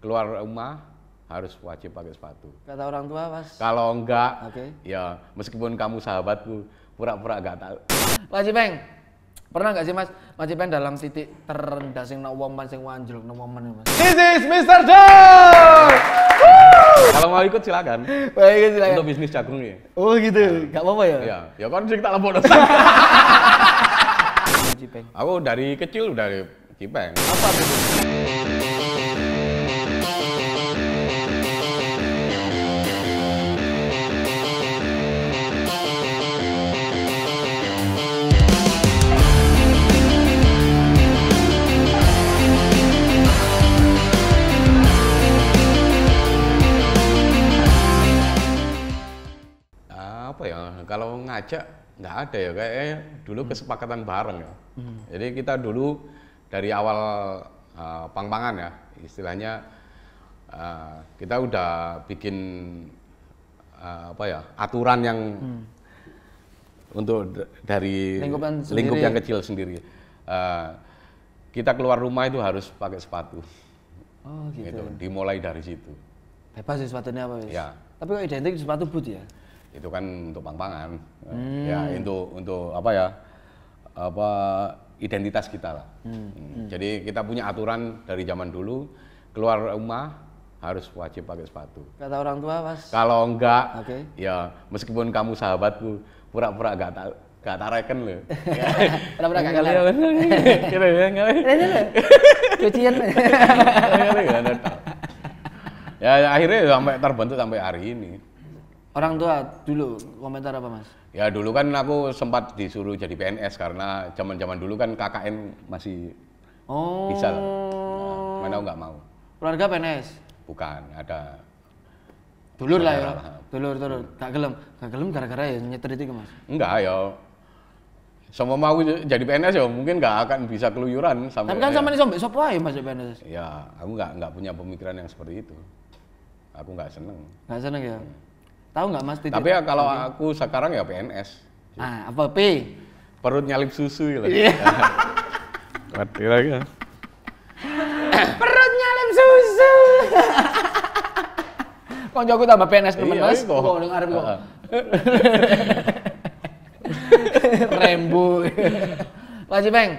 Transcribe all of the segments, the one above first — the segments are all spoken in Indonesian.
keluar rumah harus wajib pakai sepatu. Kata orang tua mas. Kalau enggak, okay. ya meskipun kamu sahabatku, pura-pura enggak tahu. Mas Jipeng, pernah enggak sih Mas, Mas Jipeng dalam titik terendah sing nak wong sing wanjluk nang wong Mas. This is Mr. Joe. Kalau mau ikut silakan. Baik, silakan. Untuk bisnis jagung ya. Oh gitu, enggak apa-apa ya? Iya, ya kan sing tak lepok Jipeng. Aku dari kecil udah Jipeng. Apa itu? ngajak nggak ada ya kayak dulu hmm. kesepakatan bareng ya. Hmm. Jadi kita dulu dari awal uh, pang-pangan ya istilahnya uh, kita udah bikin uh, apa ya aturan yang hmm. untuk dari Lingkupan lingkup yang kecil sendiri. Uh, kita keluar rumah itu harus pakai sepatu. Oh gitu. gitu. Dimulai dari situ. Bebas sih ya sepatunya apa? Ya. Tapi kok identik sepatu boot ya? Itu kan untuk pang-pangan hmm. ya untuk untuk apa ya apa identitas kita lah. Hmm. hmm. Hmm. Jadi kita punya aturan dari zaman dulu keluar rumah harus wajib pakai sepatu. Kata orang tua pas. Kalau enggak, okay. ya meskipun kamu sahabatku pura-pura gak tahu gak tarakan loh. Pura-pura gak kenal. kira ya enggak. Cucian. Ya akhirnya sampai terbentuk sampai hari ini. Orang tua dulu komentar apa mas? Ya dulu kan aku sempat disuruh jadi PNS karena zaman-zaman dulu kan KKN masih oh. bisa lah. Nah, mana aku nggak mau. Keluarga PNS? Bukan, ada dulur lah ya. Dulur, dulur. Gak gelem, gak gelem gara-gara ya nyetir itu mas? Enggak ya. semua mau jadi PNS ya mungkin nggak akan bisa keluyuran sampai. Tapi kan ya. sama nih sampai sopo ya masuk PNS. Ya, aku nggak nggak punya pemikiran yang seperti itu. Aku nggak seneng. Nggak seneng ya. Hmm Tahu nggak Mas Titik? Tapi ya kalau aku sekarang ya PNS. Ah, apa P? Perut nyalip susu gitu. Mati iya. lagi. Ya. Perut nyalip susu. Koncoku tambah PNS temen iya, Mas. Iya, kok dong arep kok. rembu Mas Cipeng,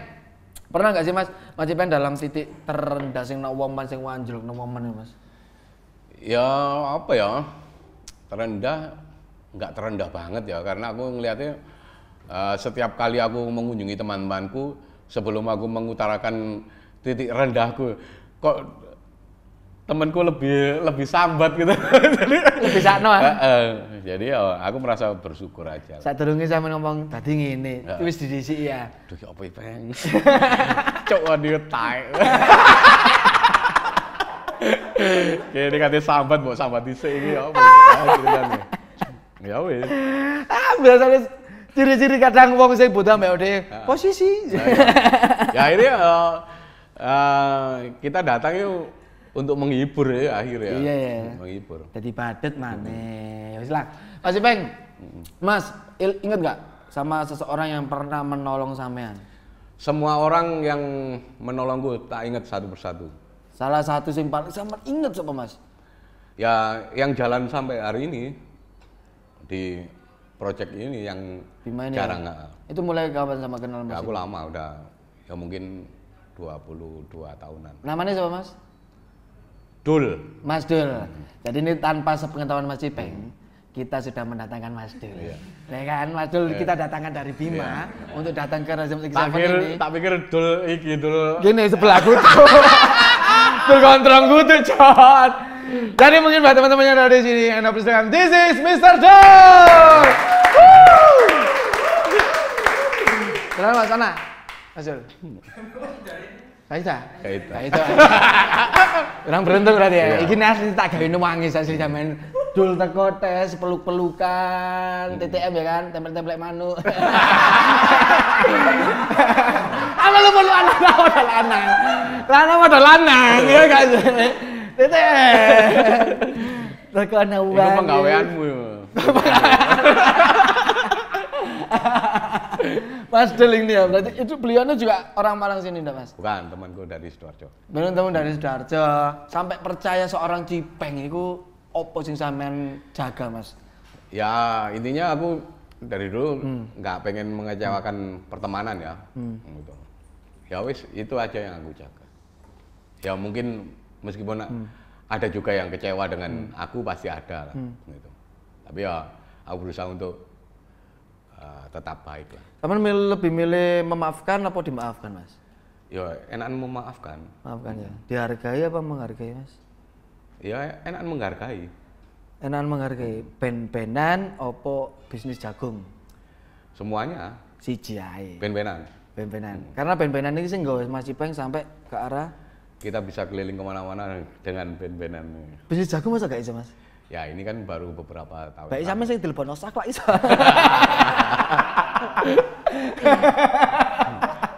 pernah nggak sih Mas, Mas Cipeng dalam titik terendah sing nak wong sing wanjluk nang momen Mas? Ya apa ya? terendah nggak terendah banget ya karena aku ngelihatnya uh, eh, setiap kali aku mengunjungi teman-temanku sebelum aku mengutarakan titik rendahku kok temanku lebih lebih sambat gitu jadi lebih sakno uh, uh, jadi uh, aku merasa bersyukur aja saat terungi sama ngomong tadi ini terus di didisi ya duh ya apa ya cowok dia tai ini katanya sambat mau sambat di sini ya ya, gitu kan ya ya wis. Ah biasane ciri-ciri kadang wong sing buta mbak Ode ah. posisi. Ya akhirnya ya uh, kita datang yuk untuk menghibur ya akhirnya. Iya, iya. Menghibur. Jadi padet mana? Hmm. Wis lah. Mas Ipeng. Mas, inget nggak sama seseorang yang pernah menolong sampean? Semua orang yang menolongku tak ingat satu persatu. Salah satu yang paling sama inget siapa mas? Ya yang jalan sampai hari ini di project ini yang Bimain jarang ya? Itu mulai kapan sama kenal mas? Ya, aku lama udah ya mungkin 22 tahunan. Namanya siapa mas? Dul. Mas Dul. Hmm. Jadi ini tanpa sepengetahuan Mas Cipeng. Hmm kita sudah mendatangkan Mas Dul. Iya. Ya yeah. kan, Mas Dul yeah. kita datangkan dari Bima yeah. untuk datang ke rezim Examen ini. Tak pikir Dul iki Dul. Gini sebelahku tuh. dul kontrong tuh, Cot. Jadi mungkin buat teman-teman yang ada di sini, and I this is Mr. Dul. Kenapa Mas Ana? Mas Dul. Kaita. Kaita. Kaita. Orang beruntung berarti ya. Iya. Iki asli tak gawe wangi asli zaman dul teko tes peluk-pelukan, TTM ya kan, tempel-tempel manu. Ana lu perlu anak ora lanang. Lanang padha lanang ya kan. TTM. Teko ana uang. Itu penggaweanmu ya. Mas Deling nih ya, berarti itu beliau juga orang Malang sini enggak Mas? Bukan, temanku dari Sidoarjo. Benar teman dari Sidoarjo. Sampai percaya seorang Cipeng itu opo sing sampean jaga mas? Ya intinya aku dari dulu hmm. nggak hmm. pengen mengecewakan hmm. pertemanan ya. Hmm. Gitu. Ya wis itu aja yang aku jaga. Ya mungkin meskipun hmm. ada juga yang kecewa dengan hmm. aku pasti ada lah. Hmm. Gitu. Tapi ya aku berusaha untuk uh, tetap baik lah. Tapi lebih milih memaafkan atau dimaafkan mas? Ya enakan memaafkan. Maafkan hmm. ya. Dihargai apa menghargai mas? ya enak menghargai enak menghargai ben-benan opo bisnis jagung semuanya siji ae ben-benan ben-benan hmm. karena ben-benan ini sih nggak Mas Ipeng sampai ke arah kita bisa keliling kemana-mana dengan ben-benan bisnis jagung masa gak bisa Mas ya ini kan baru beberapa tahun baik sama sih telepon osak lah iso hmm.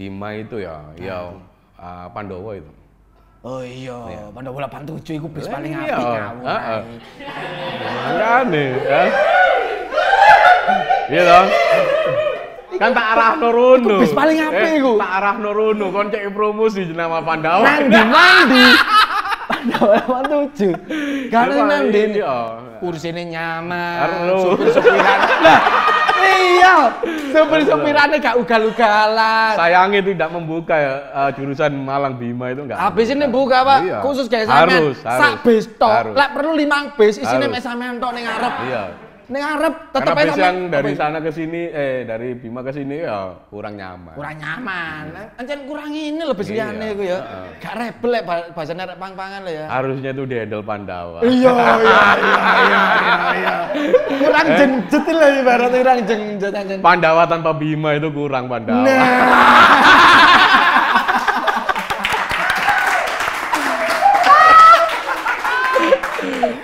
Bima itu ya, nah, ya uh, Pandowo itu. Oh iya, yeah. Pandowo 87 iya. eh? iya kan iku bis paling api ngawur. Heeh. Mangane, ya. Iya dong. Kan tak arah nuruno. Bis paling apik eh, iku. Tak arah nurunu. kon cek promosi jenama Pandowo. Nanti, ndi Pandowo Pandawa 87. Karena nanti, kursi ini nyaman, supir-supiran iya sopir sopirannya gak ugal-ugalan sayangnya tidak membuka ya uh, jurusan Malang Bima itu enggak habis ini buka pak iya. khusus kayak sampean harus, harus sak bis tok lah perlu limang bis isinya sama yang tok nih ngarep iya Neng Arab tetap enak. yang dari sana ke sini eh dari Bima ke sini ya kurang nyaman. Kurang nyaman. Hmm. kurang ini lebih iya, aneh gue ya. Gak rebel ya bahasa nerek pang-pangan lah ya. Harusnya tuh dihandle Pandawa. Iya, iya iya iya iya Kurang eh. jengjet lah ibarat kurang jengjet ancen. Pandawa tanpa Bima itu kurang Pandawa. Nah.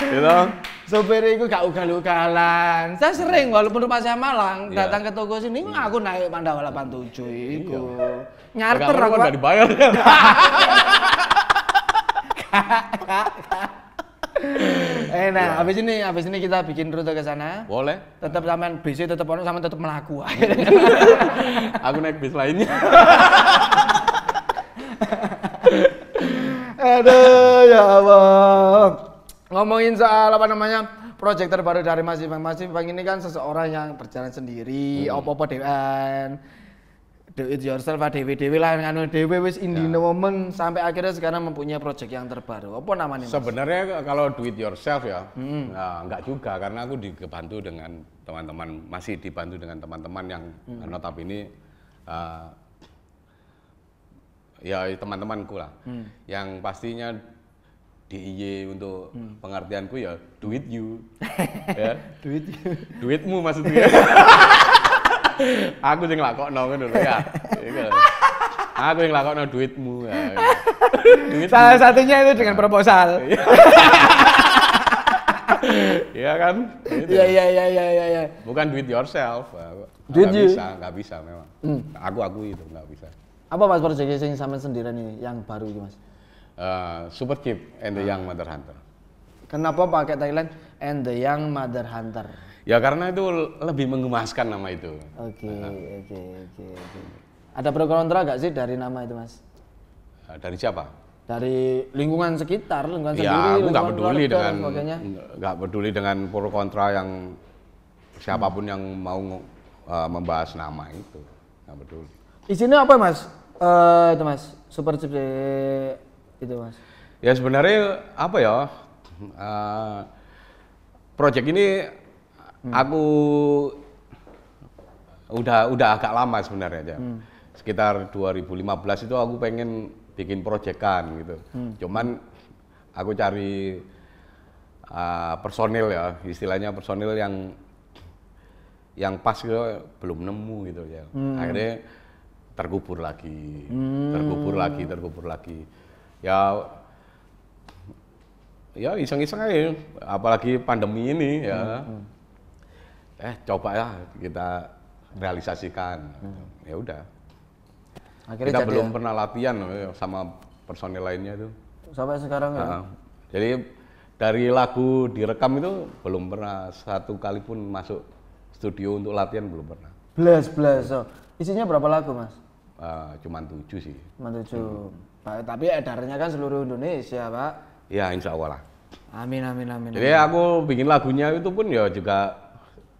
you gitu. know? sopir itu gak ugal-ugalan. Saya sering walaupun rumah saya Malang yeah. datang ke toko sini yeah. aku naik Pandawa 87 yeah. Nyarter aku. Gak dibayar. ya eh nah, abis ini abis ini kita bikin rute ke sana. Boleh. Tetap bis itu e tetap orang sama tetap melaku. Iya. aku naik bis lainnya. Aduh, ya Allah ngomongin soal apa namanya proyek terbaru dari Mas Ibang. Mas Ibang ini kan seseorang yang berjalan sendiri, hmm. opo-opo dewan do it yourself dewi ah, dewi lah nganu dewi wis indie yeah. Ya. moment sampai akhirnya sekarang mempunyai proyek yang terbaru apa namanya sebenarnya kalau do it yourself ya hmm. nah, nggak juga karena aku dibantu dengan teman-teman masih dibantu dengan teman-teman yang notab ini uh, ya teman-temanku lah hmm. yang pastinya DIY untuk hmm. pengertianku ya do it you ya it you duitmu maksudnya aku sing lakokno ngono lho ya iya. aku yang lakokno duitmu ya. duit salah satunya itu dengan ya. proposal Iya, iya kan? Gitu. Iya iya iya iya iya. Ya. Bukan duit yourself. Ya. Duit you. bisa, nggak bisa memang. Hmm. Aku aku itu nggak bisa. Apa mas proyeknya yang sama sendirian ini yang baru itu mas? uh, Super Chief and the ah. Young Mother Hunter. Kenapa pakai Thailand and the Young Mother Hunter? Ya karena itu lebih mengemaskan nama itu. Oke, oke, oke, Ada pro kontra gak sih dari nama itu, Mas? Uh, dari siapa? Dari lingkungan sekitar, lingkungan ya, sendiri. Ya, aku nggak peduli dengan nggak peduli dengan pro kontra yang siapapun hmm. yang mau uh, membahas nama itu, nggak peduli. Isinya apa, Mas? Uh, itu Mas, super chip gitu mas? Ya sebenarnya apa ya, uh, project ini hmm. aku udah udah agak lama sebenarnya ya. Hmm. Sekitar 2015 itu aku pengen bikin proyekan gitu. Hmm. Cuman aku cari uh, personil ya, istilahnya personil yang yang pas gitu belum nemu gitu ya. Hmm. Akhirnya terkubur lagi, hmm. terkubur lagi, terkubur lagi ya ya iseng-iseng aja apalagi pandemi ini ya hmm, hmm. eh coba ya kita realisasikan hmm. ya udah kita kita belum ya? pernah latihan eh, sama personil lainnya itu sampai sekarang nah, ya jadi dari lagu direkam itu belum pernah satu kali pun masuk studio untuk latihan belum pernah belas belas so. Oh, isinya berapa lagu mas uh, cuman tujuh sih cuman tujuh hmm Pak, tapi edarnya kan seluruh Indonesia, Pak. Ya, insya Allah lah. Amin, amin, amin. Jadi amin. aku bikin lagunya itu pun ya juga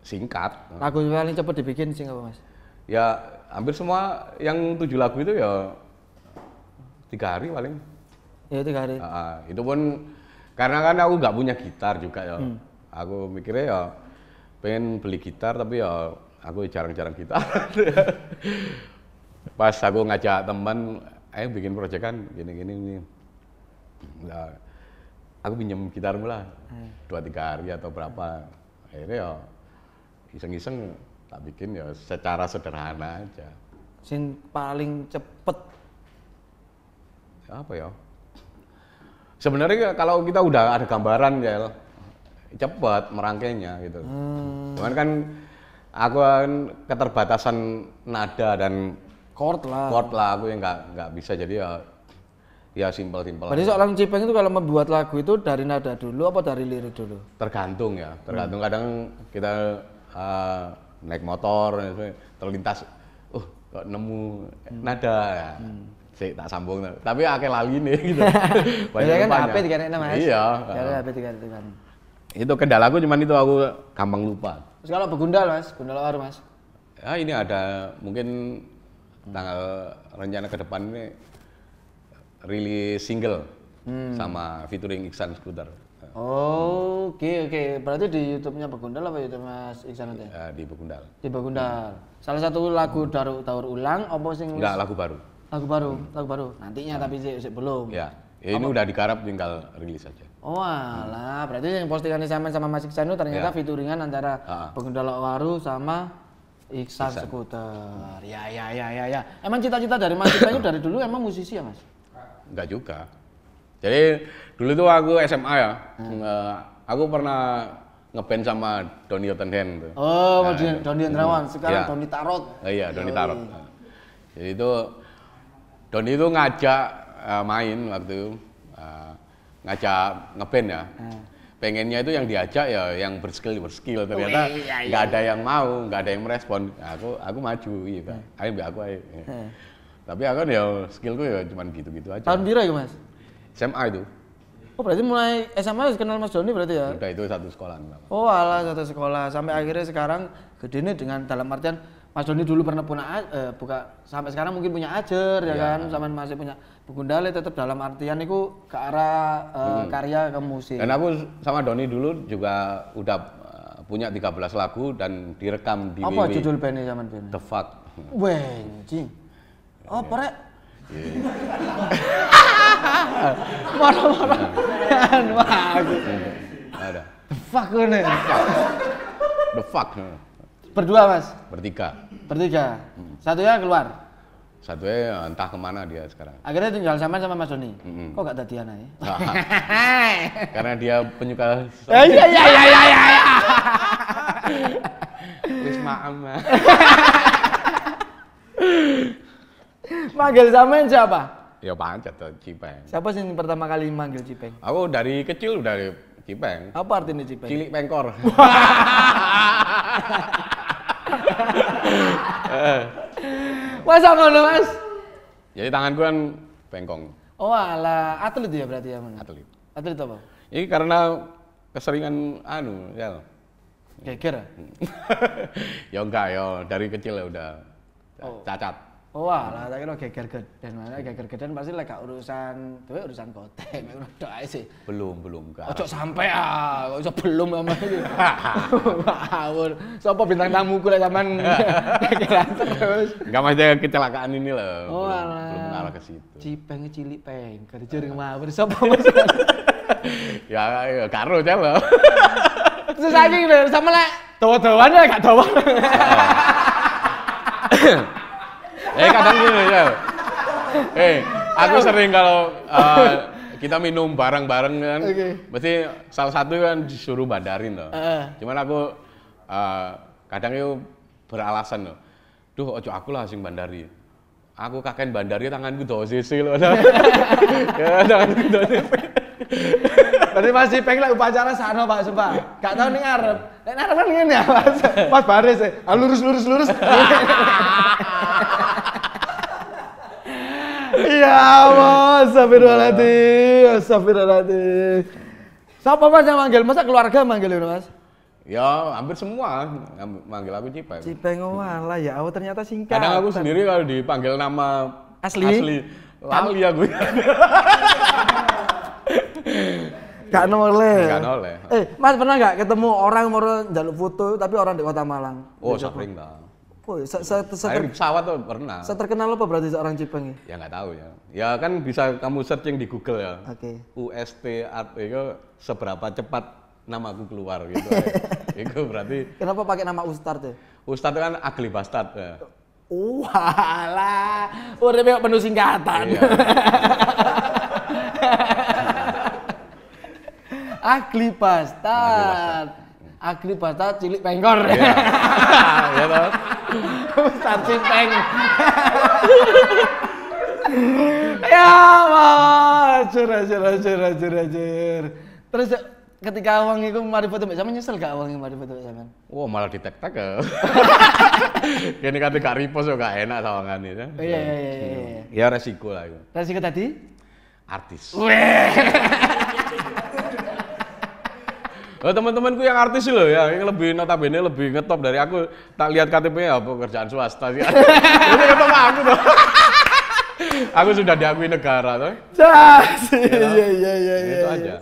singkat. Lagu paling cepat dibikin sih Mas? Ya, hampir semua yang tujuh lagu itu ya tiga hari paling. Ya, tiga hari. Uh, itu pun karena kan aku nggak punya gitar juga ya. Hmm. Aku mikirnya ya pengen beli gitar tapi ya aku jarang-jarang gitar. Pas aku ngajak teman Ayo bikin proyek kan gini-gini ini. Nah, aku pinjam gitarmu lah hmm. dua tiga hari atau berapa. Akhirnya ya iseng-iseng tak bikin ya secara sederhana aja. Sin paling cepet apa ya? Sebenarnya kalau kita udah ada gambaran ya cepet merangkainya gitu. Hmm. Cuman kan aku kan keterbatasan nada dan Chord lah. Chord lah aku yang nggak nggak bisa jadi ya ya simpel simpel. Jadi seorang Cipeng itu kalau membuat lagu itu dari nada dulu apa dari lirik dulu? Tergantung ya, tergantung hmm. kadang kita uh, naik motor terlintas, uh kok nemu hmm. nada ya. Hmm. Sik, tak sambung tapi akeh lali nih gitu. Banyak iya kan HP tiga nama Iya. Jadi HP tiga kan. Itu kendalaku cuman itu aku gampang lupa. Terus kalau begundal mas, gundal war mas? Ya ini ada mungkin tanggal rencana ke depan ini rilis single hmm. sama featuring Iksan Skuter. Oh, oke okay, oke. Okay. Berarti di YouTube-nya Begundal apa YouTube Mas Iksan nanti? Ya, eh, di Begundal. Di Begundal. Hmm. Salah satu lagu hmm. daru, Daur Ulang apa sing Enggak, lagu baru. Lagu baru, hmm. lagu baru. Nantinya hmm. tapi sih belum. Ya. Ya, ini udah digarap tinggal rilis aja. Oh alah, hmm. berarti yang postingan sama sama Mas Iksan itu ternyata ya. featuringan antara uh -huh. Begundal Waru sama Iksan, Skuter. Ya ya ya ya ya. Emang cita-cita dari Mas Iksan itu dari dulu emang musisi ya, Mas? Enggak juga. Jadi dulu tuh aku SMA ya. Hmm. aku pernah ngeband sama Doni Otenhen tuh. Oh, nah, Doni, Doni hmm. Sekarang ya. Doni Tarot. Oh, iya, Doni Tarot. Jadi itu Doni itu ngajak uh, main waktu uh, ngajak ngeband ya. Hmm pengennya itu yang diajak ya yang berskill berskill ternyata nggak iya, iya. ada yang mau nggak ada yang merespon aku aku maju gitu hmm. ayo aku ayo iya. hmm. tapi aku kan ya skillku ya cuma gitu-gitu aja tahun biru ya mas SMA itu Oh berarti mulai SMA harus kenal Mas Doni berarti ya? Udah itu satu sekolah. Oh alah satu sekolah sampai akhirnya sekarang gedenya dengan dalam artian Mas Doni dulu pernah punya eh, buka sampai sekarang mungkin punya ajar ya, ya kan sampai masih punya Begundale tetap dalam artian itu ke arah eh, hmm. karya ke musik. Dan aku sama Doni dulu juga udah eh, punya punya 13 lagu dan direkam di Apa judul bandnya zaman band? The Fuck. Weh, Oh, yeah. Mana-mana. Anu aku. Ada. The fuck ini. The fuck. The fuck. Berdua mas? Bertiga. Bertiga. Hmm. Satunya keluar. Satunya entah kemana dia sekarang. Akhirnya tinggal sama sama Mas Doni. Mm -hmm. Kok gak tadi anaknya? Ah. Karena dia penyuka. Ya ya ya ya ya ya. Wis maaf mas. Manggil sama siapa? Ya pancet tuh Cipeng. Siapa sih yang pertama kali manggil Cipeng? Aku dari kecil udah dari Cipeng. Apa artinya Cipeng? Cilik pengkor. Eh. Masa ngono, Mas? Jadi tanganku gue kan bengkong. Oh, ala atlet ya berarti ya, Mas? Atlet. Atlet apa? Ini karena keseringan anu, ya. Kira-kira? Ya? ya enggak, ya dari kecil ya udah oh. cacat. Wah, oh, lah tak kira geger gedan mana geger gedan pasti lek urusan tapi urusan kote, mek ngono tok sih. Belum, belum kan. Ojo sampai ah, kok iso belum sama iki. Awur, sapa bintang tamuku lek sampean kekiran terus. Enggak maksudnya kecelakaan ini loh. Oh, belum, alah. belum ngarah ke situ. Cipeng cilik kerja jering mawur sapa mas. ya, ya karo aja loh. Terus saiki sama lek dawa-dawane ya gak dawa. Ah eh kadang gini ya. Eh, aku sering kalau uh, kita minum bareng-bareng kan, okay. berarti salah satu kan disuruh bandarin loh. Uh. Cuman aku uh, kadang itu beralasan loh. Duh, ojo aku lah sing bandari. Aku kakek bandari tanganku do sisi loh. ya, tanganku do sisi. Berarti masih pengen lah upacara sana Pak sumpah. Gak tau nih ngarep. Nih ngarep kan ini ya Mas. Mas baris, eh. ah, lurus lurus lurus. Iya ya Allah, astagfirullahaladzim, astagfirullahaladzim. Siapa mas yang manggil? Masa keluarga manggil ini mas? Ya, hampir semua manggil aku Cipeng. Cipeng oh, lah ya, aku ternyata singkat. Kadang aku sendiri kalau dipanggil nama asli, asli lali aku. gak noleh. Gak noleh. Eh, Mas pernah gak ketemu orang mau jaluk foto tapi orang di Kota Malang? Oh, sering, Bang. Saya, pesawat tuh pernah. Saya terkenal apa berarti seorang Jepang ya? Ya nggak tahu ya. Ya kan bisa kamu searching di Google ya. Oke. Okay. UST itu seberapa cepat nama aku keluar gitu. itu berarti. Kenapa pakai nama Ustad ya? Ustad kan ugly bastard ya. Wala, udah banyak penuh singkatan. Iya. Agli bastard. Agli bastard cilik pengkor. Yeah. to. Pesan sinteng. ya hancur hancur hancur hancur hancur. Terus ketika awang itu mari foto sama nyesel gak awang mari foto sama? Wah wow, malah ditek tek tek Kini kata gak repost yo ya, gak enak sawangan ini. Ya. Oh, iya, iya, iya iya iya. Ya resiko lah itu. Resiko tadi? Artis. Oh, teman-temanku yang artis loh ya, yang lebih notabene lebih ngetop dari aku. Tak lihat KTP-nya apa kerjaan swasta sih. Ini ngetop aku tuh. aku sudah diakui negara tuh. Iya iya iya iya. Itu iya, iya. aja.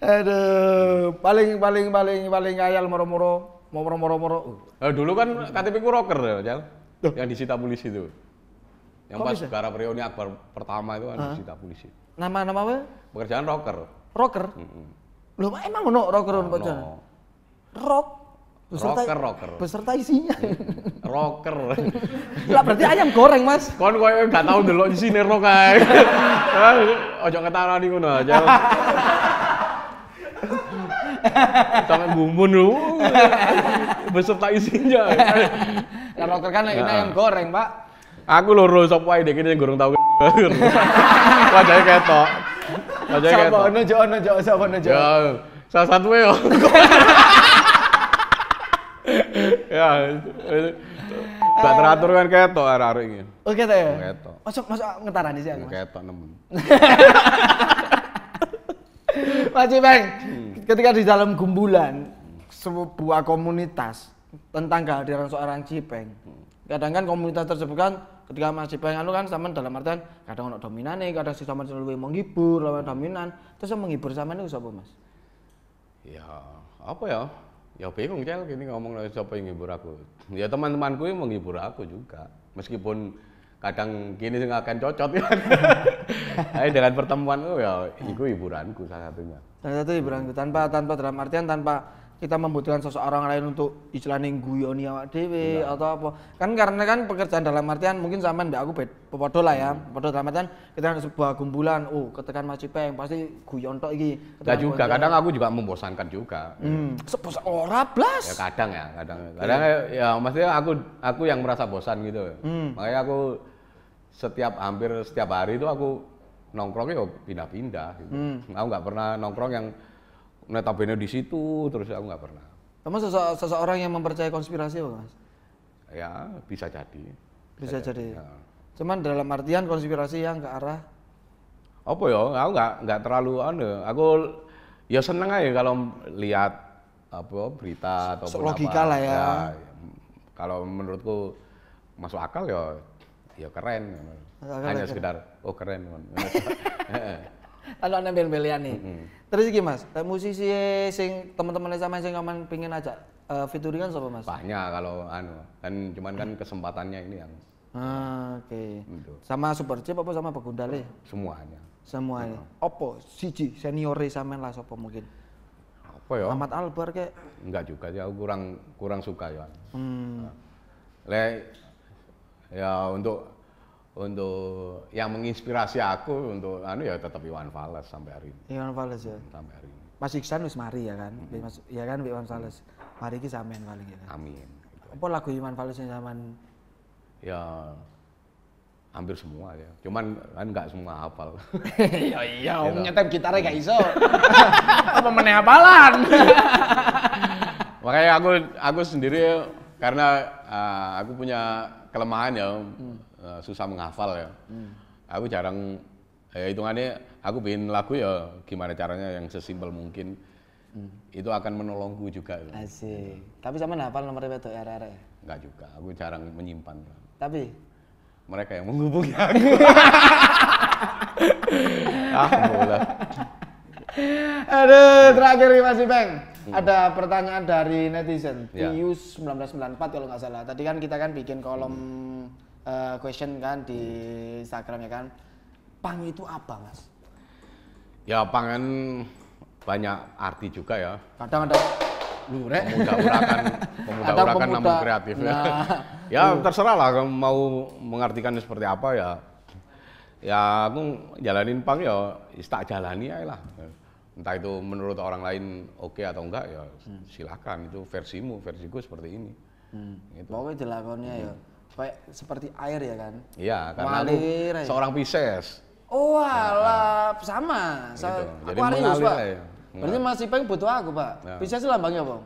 Aduh, paling paling paling paling ngayal moro-moro, moro-moro moro. Eh, dulu kan KTP ku rocker ya, Jal. Yang disita polisi itu. Yang pas Gara periode Akbar pertama itu kan disita polisi. Nama-nama apa? Pekerjaan rocker. Rocker? Loh, emang ono rocker ono Pak Rock beserta rocker, rocker. beserta isinya rocker lah berarti ayam goreng mas kon kowe gak tau delok isine rock ae ojo ketawani ngono aja Sampai bumbun lu beserta isinya nah, rocker kan ini nah. ayam goreng pak aku loro sapa ae dek ini goreng tau wajahnya ketok Aja sapa ono jo ono jo sapa ono jo. Ya, salah satu yo. Ya. ya, tak teratur kan ketok arek-arek iki. Oh ketok ya? Ketok. Masuk masuk ngetarani sih aku. Ketok nemen. Mas Bang, ketika di dalam gumbulan sebuah komunitas tentang kehadiran seorang Cipeng. Kadang kan komunitas tersebut kan ketika masih banyak lu kan sama dalam artian kadang ono nih kadang si sampean luwih menghibur, lawan dominan. Terus yang menghibur sama ini siapa Mas? Ya, apa ya? Ya bingung cel gini ngomong lagi siapa yang menghibur aku. Ya teman-temanku yang menghibur aku juga. Meskipun kadang gini nggak akan cocok ya. Tapi dengan pertemuan itu oh ya itu hiburanku salah satunya. Salah satu hiburanku tanpa tanpa dalam artian tanpa kita membutuhkan seseorang lain untuk istilahnya guyoni awak dewe nah. atau apa kan karena kan pekerjaan dalam artian mungkin sama ndak aku bed lah ya hmm. podo dalam artian kita sebuah kumpulan oh ketekan Mas Cipeng pasti guyon tok iki nah juga guyon. kadang aku juga membosankan juga hmm. sepos ora blas ya kadang ya kadang kadang ya, ya maksudnya aku aku yang merasa bosan gitu hmm. makanya aku setiap hampir setiap hari itu aku nongkrongnya pindah-pindah gitu. hmm. aku nggak pernah nongkrong yang netabene di situ terus aku nggak pernah. Kamu sese seseorang yang mempercayai konspirasi apa mas? Ya bisa jadi. Bisa, bisa jadi. Ya. Cuman dalam artian konspirasi yang ke arah apa ya? Aku nggak nggak terlalu anu. Aku ya seneng aja kalau lihat apa berita atau logika lah ya. ya. ya. Kalau menurutku masuk akal ya ya keren. Hanya keren. Ya. sekedar oh keren. Kalau ada bel-belian nih. Terus iki Mas, eh, musisi sing teman-teman sama sing kaman ajak uh, kan siapa Mas? Banyak kalau anu, kan cuman kan kesempatannya ini yang Ah, oke. Sama Super Chip apa sama pegundale ya? Semuanya. Semuanya. Hmm. Opo siji seniore sampean lah sapa mungkin? Apa ya? Ahmad Albar kayak Enggak juga sih, aku kurang kurang suka ya. Hmm. ya untuk untuk yang menginspirasi aku untuk anu ya tetap Iwan Fales sampai hari ini. Iwan Fales ya. Sampai hari ini. Mas Iksan wis mari ya kan. Mm -hmm. Mas, ya kan Iwan Fals. Mari kita sampean paling ya kan. Amin. Apa lagu Iwan Fales yang zaman ya hampir semua ya. Cuman kan nggak semua hafal. ya iya, om gitu. nyetem gitarnya kayak iso. Apa meneh hafalan? Makanya aku aku sendiri karena uh, aku punya kelemahan ya. Hmm Eh, susah menghafal ya. Hmm. Aku jarang ya hitungannya aku bikin lagu ya gimana caranya yang sesimpel mungkin. Hmm. Itu akan menolongku juga. Asik. Ya. Tapi sama hafal nomor itu ya RR. Enggak ya? juga, aku jarang menyimpan. Tapi mereka yang menghubungi aku. ah, bola. Aduh, terakhir nih Mas Ipeng. Hmm. Ada pertanyaan dari netizen. Ya. Pius 1994 kalau nggak salah. Tadi kan kita kan bikin kolom hmm uh, question kan di Instagram ya kan. Pang itu apa, Mas? Ya, pangan banyak arti juga ya. Kadang ada Lure. Pemuda urakan, pemuda urakan pemuda, namun kreatif. Ya. Nah, ya uh. terserah lah mau mengartikannya seperti apa ya. Ya aku jalanin pang ya, tak jalani ya lah. Entah itu menurut orang lain oke okay atau enggak ya hmm. silakan itu versimu, versiku seperti ini. Hmm. Itu. Pokoknya jelakonnya hmm. ya kayak seperti air ya kan? Iya, karena seorang Pisces. Oh, alah, nah, nah. sama. Gitu. Jadi Aquarius, Pak. Ya. Berarti Mas Ipeng butuh aku, Pak. Ya. Pisces lambangnya apa?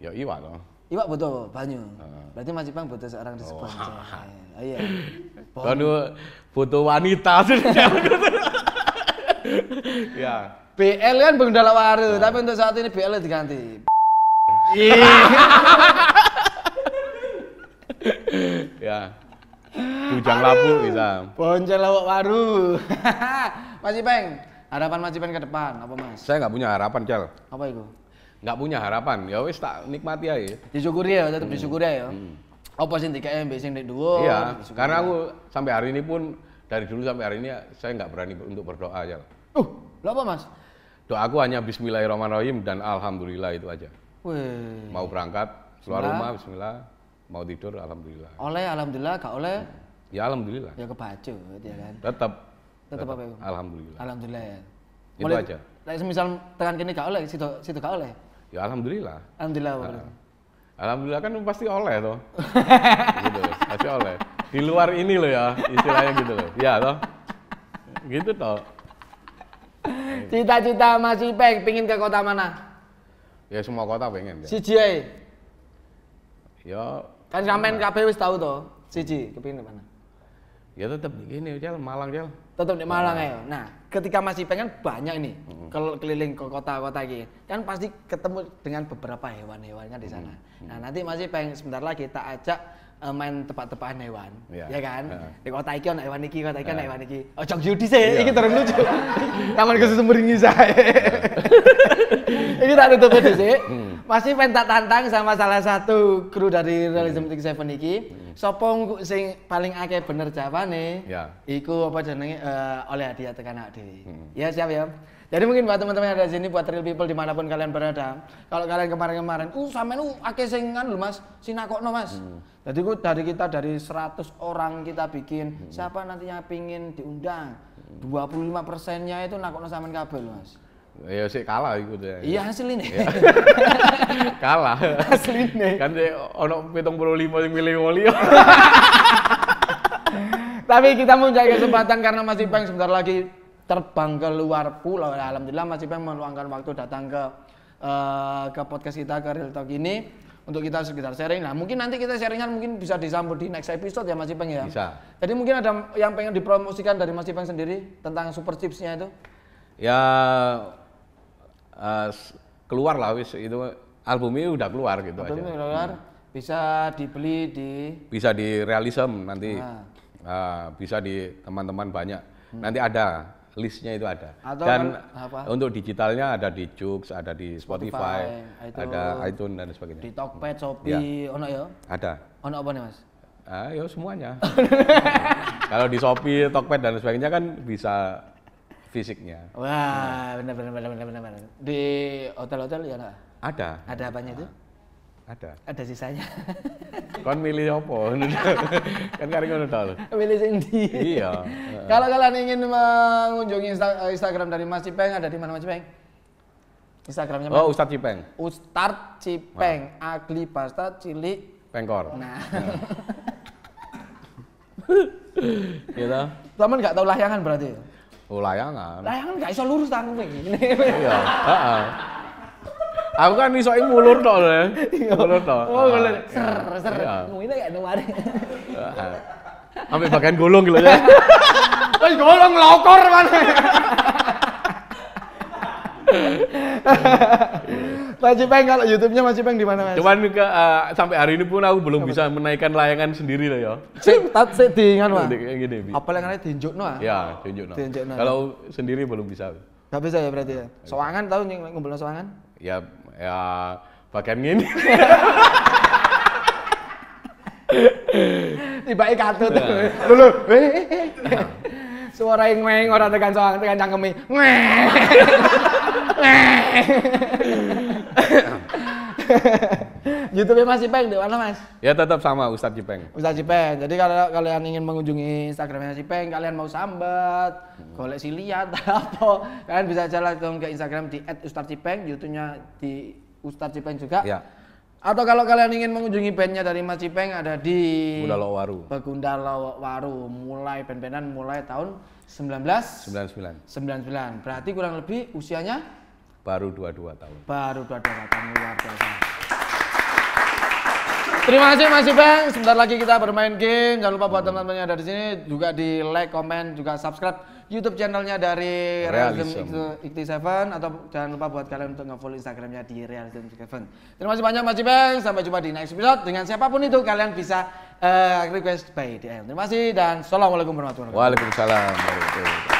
Ya iwa loh. iwa butuh banyu. Ah. Berarti Mas Ipeng butuh seorang di sebuah oh. oh. iya. baru butuh wanita. ya. BL kan belum waru, ya. tapi untuk saat ini BL diganti. Iya. ya Bujang Labu bisa. Bonceng lawak baru. Mas peng? harapan Mas Cipeng ke depan apa Mas? Saya nggak punya harapan, Cel. Apa itu? Nggak punya harapan. Ya wis tak nikmati aja. Disyukuri ya, tetap hmm. disyukuri ya. ya. Hmm. Apa sih tiga MB sing di dua? Iya, karena ya. aku sampai hari ini pun dari dulu sampai hari ini saya nggak berani untuk berdoa, Cel. Uh, lo apa Mas? Doaku hanya Bismillahirrahmanirrahim dan Alhamdulillah itu aja. Wih. Mau berangkat, keluar rumah, Bismillah mau tidur alhamdulillah oleh alhamdulillah gak oleh hmm. ya alhamdulillah ya kebaca ya kan tetap tetap, apa ya? alhamdulillah alhamdulillah ya itu Mulai, aja like, misal tekan kini gak oleh situ situ gak oleh ya alhamdulillah alhamdulillah nah, alhamdulillah kan pasti oleh toh gitu pasti oleh di luar ini loh ya istilahnya gitu loh ya toh gitu toh cita-cita masih Ipek pingin ke kota mana ya semua kota pengen ya. CGI ya Kan sampean kabeh wis tau to, siji kepengin mana? Ya tetep ini Cel, Malang Cel. Tetep di Malang ya. Nah, ketika masih pengen banyak ini hmm. kalau keliling ke kota-kota gitu kan pasti ketemu dengan beberapa hewan hewannya di sana. Hmm, hmm. Nah, nanti masih pengen sebentar lagi kita ajak eh, main tempat tempat hewan. Iya. Ya kan? Di kota iki ada hewan iki, kota iki ada yeah. hewan iki. Oh, judi sih, yeah. terlalu lucu. Taman khusus Meringi saya. Ini tak tutup sih. Hmm. Masih pentak tantang sama salah satu kru dari Realism hmm. Seven iki. Sopong Sopo sing paling akeh bener jawane? Ya. Iku apa jenenge uh, oleh hadiah tekan hak dhewe. Hmm. Ya siap ya. Jadi mungkin buat teman-teman ada di sini buat real people dimanapun kalian berada. Kalau kalian kemarin-kemarin, uh sampean uh akeh sing kan lu Mas, sinakokno Mas. Hmm. Jadi gue dari kita dari 100 orang kita bikin, hmm. siapa nantinya pingin diundang, 25 hmm. persennya itu nakokno sama kabel Mas. Ya sih kalah iku ya Iya hasil ini. Iya. kalah. Hasil ini eh. Kan sih ono 75 sing milih wali. Tapi kita mau jaga kesempatan karena Mas Ipeng sebentar lagi terbang ke luar pulau. Alhamdulillah Mas Ipeng meluangkan waktu datang ke uh, ke podcast kita ke Real Talk ini untuk kita sekitar sharing. Nah, mungkin nanti kita sharingan mungkin bisa disambut di next episode ya Mas Ipeng ya. Bisa. Jadi mungkin ada yang pengen dipromosikan dari Mas Ipeng sendiri tentang super chipsnya itu? Ya uh, keluar lah wis itu albumnya udah keluar gitu albumnya aja. keluar hmm. bisa dibeli di bisa di realism nanti nah. uh, bisa di teman-teman banyak hmm. nanti ada listnya itu ada Atau dan kan, apa? untuk digitalnya ada di Jux, ada di Spotify, Spotify ada iTunes dan sebagainya di hmm. Tokped ya. Shopee ya. ono ya ada ono apa nih mas Ah, ya semuanya. Kalau di Shopee, Tokped dan sebagainya kan bisa fisiknya. Wah, benar benar benar benar benar. Di hotel-hotel ya enggak Ada. Ada apanya itu? Ah, ada. Ada sisanya. Kon milih apa? kan kari ngono to. Milih sing ndi? Iya. Kalau kalian ingin mengunjungi eh, Instagram dari Mas Cipeng ada di mana Mas Cipeng? Instagramnya Oh, Ustadz Cipeng. Ustadz Cipeng, agli pasta cili pengkor. Nah. Iya. gitu. Iya Teman enggak tahu layangan berarti? Oh layangan. Layangan gak iso lurus tangan gini. Iya. Aku kan iso mulur tok lho. Mulur iya. tok. Oh, mulur. Iya. Ser ser. Ngene gak nomare. Sampai bagian gulung gitu ya. Wis gulung lokor mana. Iya. Mas Peng kalau YouTube-nya Mas Peng di mana Mas? Cuman ke, uh, sampai hari ini pun aku belum Apa? bisa menaikkan layangan sendiri loh ya. Sik tat sik diingan wae. Gini. Apa layangannya diinjukno ah? Ya, diinjukno. Diinjukno. Kalau sendiri belum bisa. Gak bisa ya berarti ya. Soangan tahu yang ngumpulno soangan? Ya ya bagian ngene. Tiba-tiba katut. Lho lho. Eh, eh, eh. Suara yang ngeng orang tekan soang tekan cangkemi. Ngeng. YouTube-nya Mas Cipeng di mana Mas? Ya tetap sama Ustadz Cipeng. Ustadz Cipeng. Jadi kalau kalian ingin mengunjungi Instagramnya Cipeng, kalian mau sambat, hmm. golek lihat apa, kalian bisa aja langsung ke Instagram di @ustadzcipeng, YouTube-nya di Ustadz Cipeng juga. Ya. Atau kalau kalian ingin mengunjungi bandnya dari Mas Cipeng ada di Gundalo Waru. Begundalo Waru. Mulai band-bandan mulai tahun 1999. 99. Berarti kurang lebih usianya baru 22 tahun. Baru 22 tahun luar biasa. Terima kasih Mas Ibang. Sebentar lagi kita bermain game. Jangan lupa buat teman-teman yang ada di sini juga di like, comment, juga subscribe YouTube channelnya dari Realism Ikti Seven atau jangan lupa buat kalian untuk ngefollow Instagramnya di Realism Seven. Terima kasih banyak Mas Ibang. Sampai jumpa di next episode dengan siapapun itu kalian bisa uh, request by DM. Terima kasih dan assalamualaikum warahmatullahi wabarakatuh. Waalaikumsalam warahmatullahi